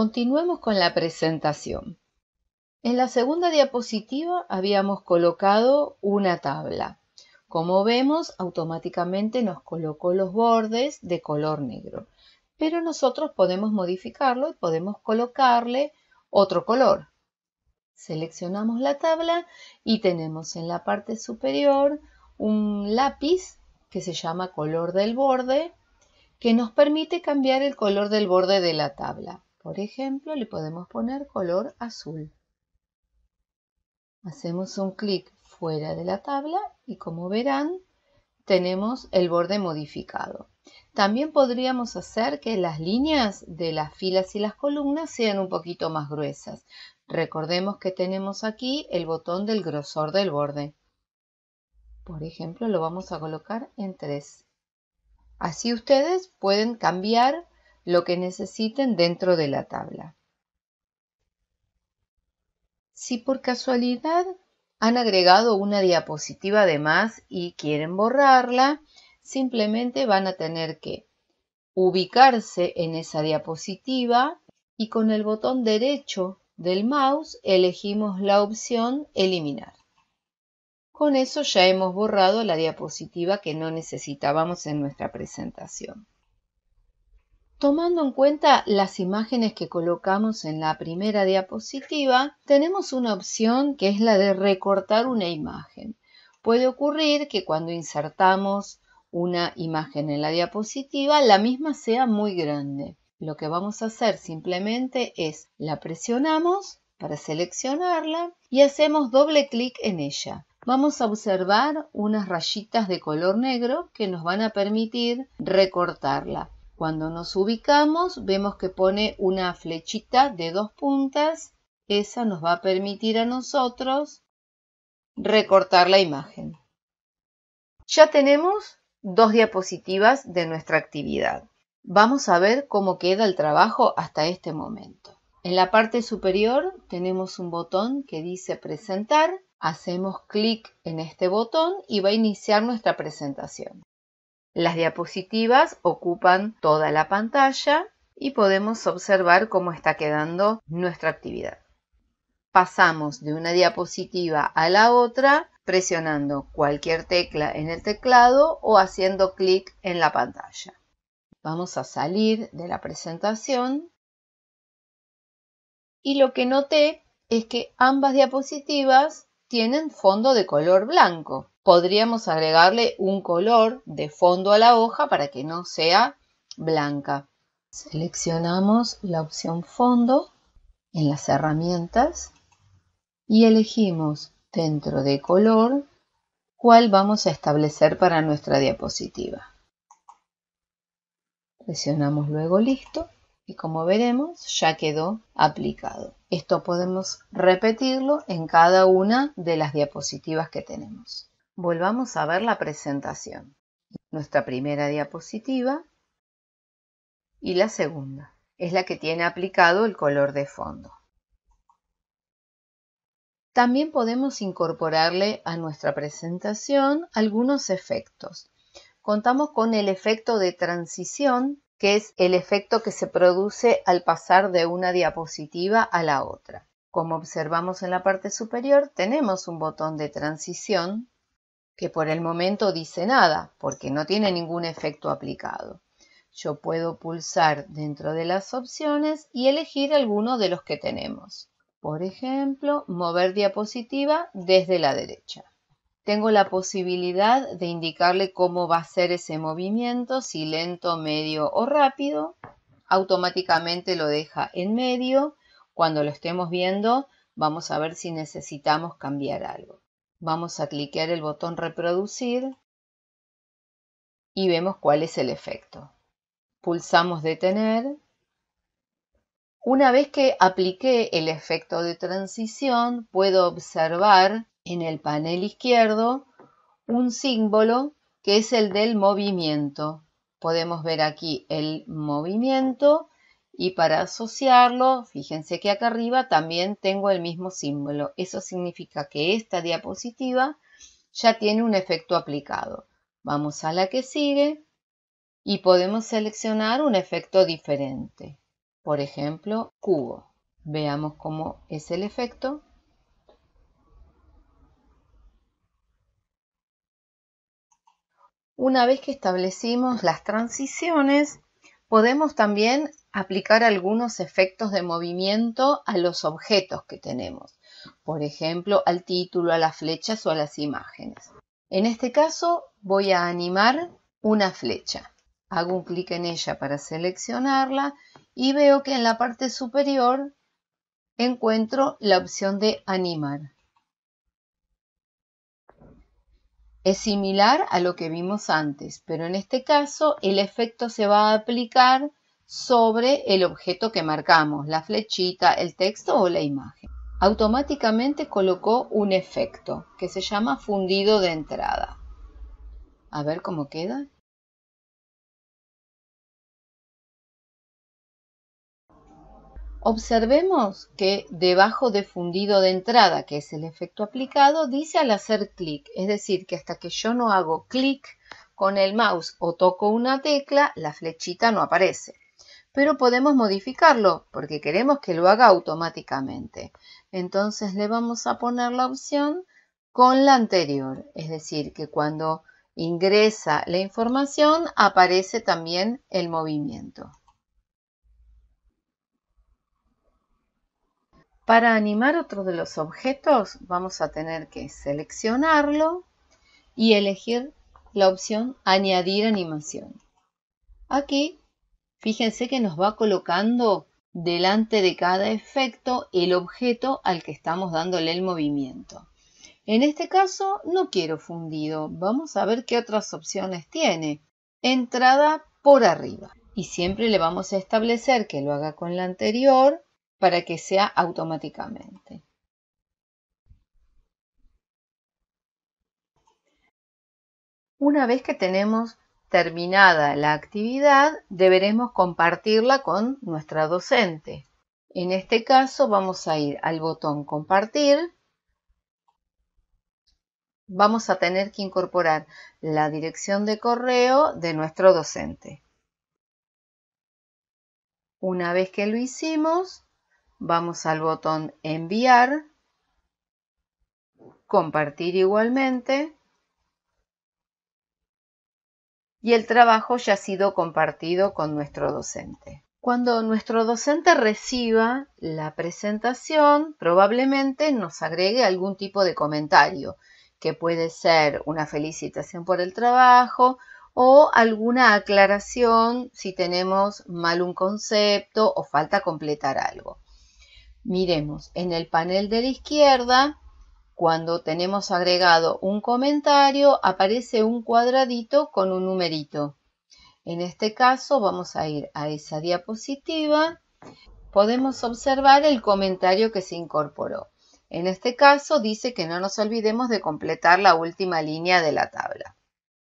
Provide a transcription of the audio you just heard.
Continuemos con la presentación. En la segunda diapositiva habíamos colocado una tabla. Como vemos, automáticamente nos colocó los bordes de color negro, pero nosotros podemos modificarlo y podemos colocarle otro color. Seleccionamos la tabla y tenemos en la parte superior un lápiz que se llama color del borde, que nos permite cambiar el color del borde de la tabla. Por ejemplo, le podemos poner color azul. Hacemos un clic fuera de la tabla y como verán, tenemos el borde modificado. También podríamos hacer que las líneas de las filas y las columnas sean un poquito más gruesas. Recordemos que tenemos aquí el botón del grosor del borde. Por ejemplo, lo vamos a colocar en 3. Así ustedes pueden cambiar lo que necesiten dentro de la tabla. Si por casualidad han agregado una diapositiva de más y quieren borrarla, simplemente van a tener que ubicarse en esa diapositiva y con el botón derecho del mouse elegimos la opción eliminar. Con eso ya hemos borrado la diapositiva que no necesitábamos en nuestra presentación. Tomando en cuenta las imágenes que colocamos en la primera diapositiva, tenemos una opción que es la de recortar una imagen. Puede ocurrir que cuando insertamos una imagen en la diapositiva, la misma sea muy grande. Lo que vamos a hacer simplemente es la presionamos para seleccionarla y hacemos doble clic en ella vamos a observar unas rayitas de color negro que nos van a permitir recortarla. Cuando nos ubicamos vemos que pone una flechita de dos puntas. Esa nos va a permitir a nosotros recortar la imagen. Ya tenemos dos diapositivas de nuestra actividad. Vamos a ver cómo queda el trabajo hasta este momento. En la parte superior tenemos un botón que dice presentar. Hacemos clic en este botón y va a iniciar nuestra presentación. Las diapositivas ocupan toda la pantalla y podemos observar cómo está quedando nuestra actividad. Pasamos de una diapositiva a la otra presionando cualquier tecla en el teclado o haciendo clic en la pantalla. Vamos a salir de la presentación y lo que noté es que ambas diapositivas tienen fondo de color blanco podríamos agregarle un color de fondo a la hoja para que no sea blanca. Seleccionamos la opción fondo en las herramientas y elegimos dentro de color cuál vamos a establecer para nuestra diapositiva. Presionamos luego listo y como veremos ya quedó aplicado. Esto podemos repetirlo en cada una de las diapositivas que tenemos. Volvamos a ver la presentación. Nuestra primera diapositiva y la segunda. Es la que tiene aplicado el color de fondo. También podemos incorporarle a nuestra presentación algunos efectos. Contamos con el efecto de transición, que es el efecto que se produce al pasar de una diapositiva a la otra. Como observamos en la parte superior, tenemos un botón de transición que por el momento dice nada, porque no tiene ningún efecto aplicado. Yo puedo pulsar dentro de las opciones y elegir alguno de los que tenemos. Por ejemplo, mover diapositiva desde la derecha. Tengo la posibilidad de indicarle cómo va a ser ese movimiento, si lento, medio o rápido. Automáticamente lo deja en medio. Cuando lo estemos viendo, vamos a ver si necesitamos cambiar algo. Vamos a cliquear el botón reproducir y vemos cuál es el efecto. Pulsamos detener. Una vez que apliqué el efecto de transición, puedo observar en el panel izquierdo un símbolo que es el del movimiento. Podemos ver aquí el movimiento y para asociarlo, fíjense que acá arriba también tengo el mismo símbolo. Eso significa que esta diapositiva ya tiene un efecto aplicado. Vamos a la que sigue y podemos seleccionar un efecto diferente. Por ejemplo, cubo. Veamos cómo es el efecto. Una vez que establecimos las transiciones, podemos también aplicar algunos efectos de movimiento a los objetos que tenemos, por ejemplo, al título, a las flechas o a las imágenes. En este caso voy a animar una flecha. Hago un clic en ella para seleccionarla y veo que en la parte superior encuentro la opción de animar. Es similar a lo que vimos antes, pero en este caso el efecto se va a aplicar sobre el objeto que marcamos, la flechita, el texto o la imagen. Automáticamente colocó un efecto que se llama fundido de entrada. A ver cómo queda. Observemos que debajo de fundido de entrada, que es el efecto aplicado, dice al hacer clic, es decir, que hasta que yo no hago clic con el mouse o toco una tecla, la flechita no aparece pero podemos modificarlo porque queremos que lo haga automáticamente. Entonces le vamos a poner la opción con la anterior, es decir, que cuando ingresa la información aparece también el movimiento. Para animar otro de los objetos vamos a tener que seleccionarlo y elegir la opción añadir animación. Aquí Fíjense que nos va colocando delante de cada efecto el objeto al que estamos dándole el movimiento. En este caso no quiero fundido, vamos a ver qué otras opciones tiene. Entrada por arriba y siempre le vamos a establecer que lo haga con la anterior para que sea automáticamente. Una vez que tenemos terminada la actividad, deberemos compartirla con nuestra docente. En este caso vamos a ir al botón compartir. Vamos a tener que incorporar la dirección de correo de nuestro docente. Una vez que lo hicimos, vamos al botón enviar, compartir igualmente y el trabajo ya ha sido compartido con nuestro docente. Cuando nuestro docente reciba la presentación, probablemente nos agregue algún tipo de comentario, que puede ser una felicitación por el trabajo o alguna aclaración si tenemos mal un concepto o falta completar algo. Miremos, en el panel de la izquierda cuando tenemos agregado un comentario, aparece un cuadradito con un numerito. En este caso vamos a ir a esa diapositiva. Podemos observar el comentario que se incorporó. En este caso dice que no nos olvidemos de completar la última línea de la tabla.